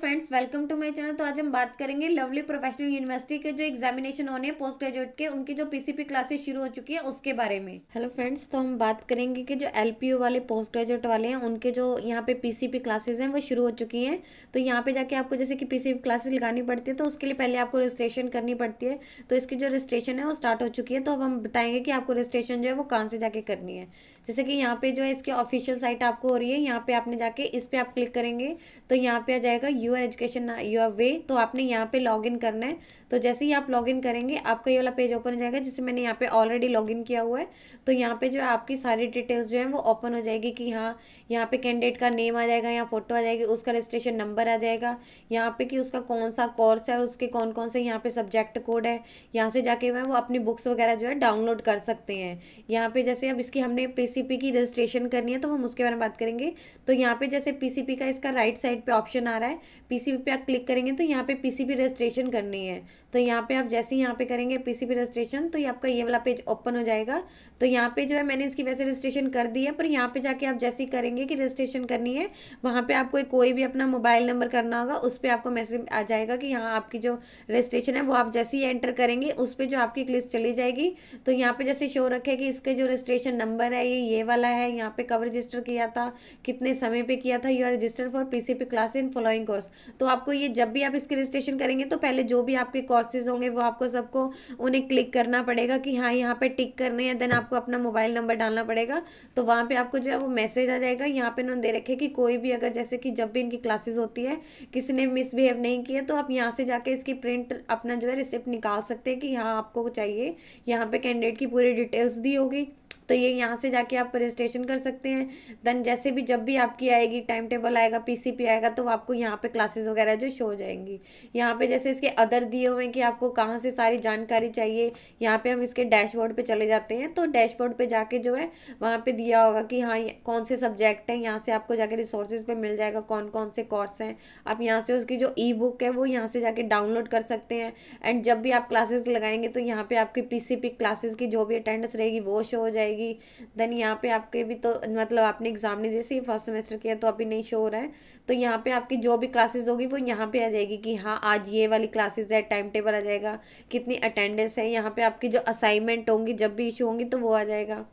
friends welcome to my channel तो आज हम बात करेंगे लवली प्रोफेशनल यूनिवर्सिटी के जो एग्जामिनेशन होने हैं पोस्ट ग्रेजुएट के उनकी जो पीसीपी क्लासेस शुरू हो चुकी है उसके बारे में हेलो फ्रेंड्स तो हम बात करेंगे कि जो एलपीयू वाले पोस्ट ग्रेजुएट वाले हैं उनके जो यहाँ पे पीसीपी क्लासेज हैं वो शुरू हो चुकी हैं तो यहाँ पे जाके आपको जैसे कि पीसीपी क्लासेस लगानी पड़ती है तो उसके लिए पहले आपको रजिस्ट्रेशन करनी पड़ती है तो इसकी जो रजिस्ट्रेशन है वो स्टार्ट हो चुकी है तो अब हम बताएंगे कि आपको रजिस्ट्रेशन जो है वो कहाँ से जाके करनी है जैसे कि यहाँ पे जो है इसकी ऑफिशियल साइट आपको हो रही है यहाँ पे आपने जाके इस पर आप क्लिक करेंगे तो यहाँ पे आ जाएगा यूर एजुकेशन यूर वे तो आपने यहाँ पे लॉगिन करना है तो जैसे ही आप लॉगिन करेंगे आपका ये वाला पेज ओपन हो जाएगा जिससे मैंने यहाँ पे ऑलरेडी लॉगिन किया हुआ है तो यहाँ पे जो है आपकी सारी डिटेल्स जो है वो ओपन हो जाएगी कि हाँ यहाँ पे कैंडिडेट का नेम आ जाएगा यहाँ फोटो आ जाएगी उसका रजिस्ट्रेशन नंबर आ जाएगा यहाँ पे कि उसका कौन सा कोर्स है और उसके कौन कौन से यहाँ पे सब्जेक्ट कोड है यहाँ से जाके वो अपनी बुक्स वगैरह जो है डाउनलोड कर सकते हैं यहाँ पे जैसे अब इसकी हमने पीसीपी की रजिस्ट्रेशन करनी है तो हम उसके बारे में बात करेंगे तो यहाँ पे जैसे पीसीपी का इसका राइट साइड पे ऑप्शन आ रहा है पीसीपी पे आप क्लिक करेंगे तो यहाँ पे पीसीपी रजिस्ट्रेशन करनी है तो यहाँ पे आप जैसे ही यहाँ पे करेंगे पीसीबी रजिस्ट्रेशन तो ये आपका ये वाला पेज ओपन हो जाएगा तो यहाँ पे जो है मैंने इसकी वैसे रजिस्ट्रेशन कर दी है पर यहाँ पे जाके आप जैसे ही करेंगे कि रजिस्ट्रेशन करनी है वहाँ पे आपको कोई भी अपना मोबाइल नंबर करना होगा उस पर आपको मैसेज आ जाएगा कि यहाँ आपकी जो रजिस्ट्रेशन है वो आप जैसे ही एंटर करेंगे उस पर जो आपकी एक लिस्ट चली जाएगी तो यहाँ पर जैसे शो रखे कि इसके जो रजिस्ट्रेशन नंबर है ये ये वाला है यहाँ पे कब रजिस्टर किया था कितने समय पर किया था you are registered for P class in following course तो आपको ये जब भी आप इसकी रजिस्ट्रेशन करेंगे तो पहले जो भी आपके बॉक्सेस होंगे वो आपको सबको उन्हें क्लिक करना पड़ेगा कि हाँ यहाँ पे टिक करने हैं देन आपको अपना मोबाइल नंबर डालना पड़ेगा तो वहाँ पे आपको जो है वो मैसेज आ जाएगा यहाँ पे इन्होंने दे रखे कि कोई भी अगर जैसे कि जब भी इनकी क्लासेस होती है किसी ने मिसबिहेव नहीं किया तो आप यहाँ से जाके इसकी प्रिंट अपना जो है रिसिप्ट निकाल सकते हैं कि हाँ आपको चाहिए यहाँ पे कैंडिडेट की पूरी डिटेल्स दी होगी तो ये यहाँ से जाके आप रजिस्ट्रेशन कर सकते हैं देन जैसे भी जब भी आपकी आएगी टाइम टेबल आएगा पीसीपी आएगा तो आपको यहाँ पे क्लासेस वगैरह जो शो हो जाएंगी यहाँ पे जैसे इसके अदर दिए हुए हैं कि आपको कहाँ से सारी जानकारी चाहिए यहाँ पे हम इसके डैशबोर्ड पे चले जाते हैं तो डैशबोर्ड पे जाके जो है वहाँ पे दिया होगा कि हाँ कौन से सब्जेक्ट हैं यहाँ से आपको जाके रिसोर्सेज पर मिल जाएगा कौन कौन से कोर्स हैं आप यहाँ से उसकी जो ई बुक है वो यहाँ से जाके डाउनलोड कर सकते हैं एंड जब भी आप क्लासेस लगाएंगे तो यहाँ पर आपकी पी क्लासेस की जो भी अटेंडेंस रहेगी वो शो हो जाएगी मिलेगी देन यहाँ पे आपके भी तो मतलब आपने एग्ज़ाम नहीं जैसे फर्स्ट सेमेस्टर किया तो अभी नहीं शो हो रहा है तो यहाँ पे आपकी जो भी क्लासेस होगी वो यहाँ पे आ जाएगी कि हाँ आज ये वाली क्लासेस है टाइम टेबल आ जाएगा कितनी अटेंडेंस है यहाँ पे आपकी जो असाइनमेंट होंगी जब भी इशू होंगी तो वो आ जाएगा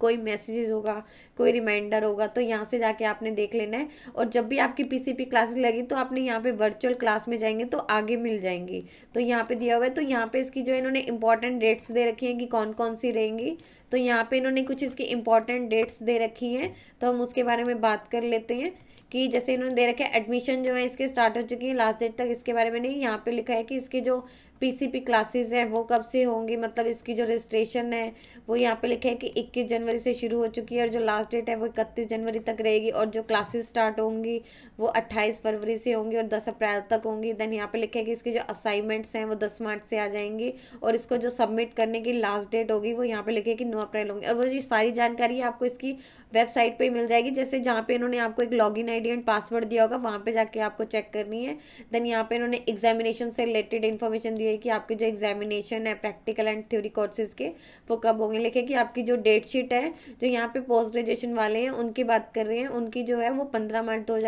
कोई मैसेजेस होगा कोई रिमाइंडर होगा तो यहाँ से जाके आपने देख लेना है और जब भी आपकी पीसीपी क्लासेस लगी तो आपने यहाँ पे वर्चुअल क्लास में जाएंगे तो आगे मिल जाएंगी तो यहाँ पे दिया हुआ है तो यहाँ पे इसकी जो इन्होंने इंपॉर्टेंट डेट्स दे रखी हैं कि कौन कौन सी रहेंगी तो यहाँ पे इन्होंने कुछ इसकी इंपॉर्टेंट डेट्स दे रखी हैं तो हम उसके बारे में बात कर लेते हैं कि जैसे इन्होंने दे रखे एडमिशन जो है इसके स्टार्ट हो चुकी है लास्ट डेट तक इसके बारे में नहीं यहाँ पे लिखा है कि इसके जो पीसीपी क्लासेस हैं वो कब से होंगी मतलब इसकी जो रजिस्ट्रेशन है वो यहाँ पे लिखा है कि 21 जनवरी से शुरू हो चुकी है और जो लास्ट डेट है वो 31 जनवरी तक रहेगी और जो क्लासेस स्टार्ट होंगी वो 28 फरवरी से होंगी और 10 अप्रैल तक होंगी देन यहाँ पे लिखा है कि इसकी जो असाइनमेंट्स हैं वो 10 मार्च से आ जाएंगी और इसको जो सबमिट करने की लास्ट डेट होगी वो यहाँ पर लिखे कि नौ अप्रैल होंगी और वो ये सारी जानकारी आपको इसकी वेबसाइट पर मिल जाएगी जैसे जहाँ पर इन्होंने आपको एक लॉग इन एंड पासवर्ड दिया होगा वहाँ पर जाके आपको चेक करनी है देन यहाँ पर इन्होंने एग्जामिनेशन से रिलेटेड इन्फॉर्मेशन दी रखी कि आपके जो एग्जामिनेशन है प्रैक्टिकल एंड थ्योरी कोर्सेज के वो कब होंगे लिखे कि आपकी जो डेट शीट है जो यहाँ पे पोस्ट ग्रेजुएशन वाले हैं उनकी बात कर रहे हैं उनकी जो है वो पंद्रह मार्च दो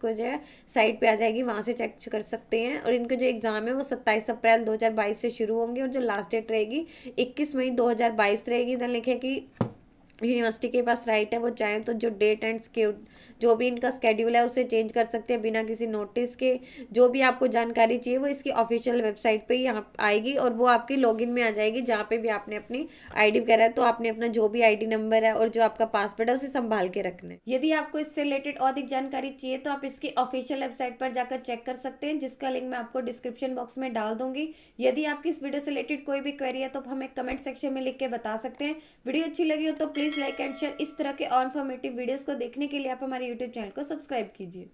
को जो है साइट पर आ जाएगी वहाँ से चेक कर सकते हैं और इनके जो एग्ज़ाम है वो सत्ताईस अप्रैल दो से शुरू होंगे और जो लास्ट डेट रहेगी इक्कीस मई दो रहेगी इधर लिखे कि यूनिवर्सिटी के पास राइट है वो चाहें तो जो डेट एंड जो भी इनका स्केड्यूल है उसे चेंज कर सकते हैं बिना किसी नोटिस के जो भी आपको जानकारी चाहिए वो इसकी ऑफिशियल वेबसाइट पे यहाँ आएगी और वो आपकी लॉगिन में आ जाएगी जहाँ पे भी आपने अपनी आईडी वगैरह है तो आपने अपना जो भी आईडी नंबर है और जो आपका पासवर्ड है उसे संभाल के रखना है यदि आपको इससे रिलेटेड और अधिक जानकारी चाहिए तो आप इसकी ऑफिशियल वेबसाइट पर जाकर चेक कर सकते हैं जिसका लिंक मैं आपको डिस्क्रिप्शन बॉक्स में डाल दूंगी यदि आपकी इस वीडियो से रिलेटेड कोई भी क्वेरी है तो हमें कमेंट सेक्शन में लिख के बता सकते हैं वीडियो अच्छी लगी हो तो please please like and share इस तरह के और इन्फॉर्मेटिव वीडियोज़ को देखने के लिए आप हमारे यूट्यूब चैनल को सब्सक्राइब कीजिए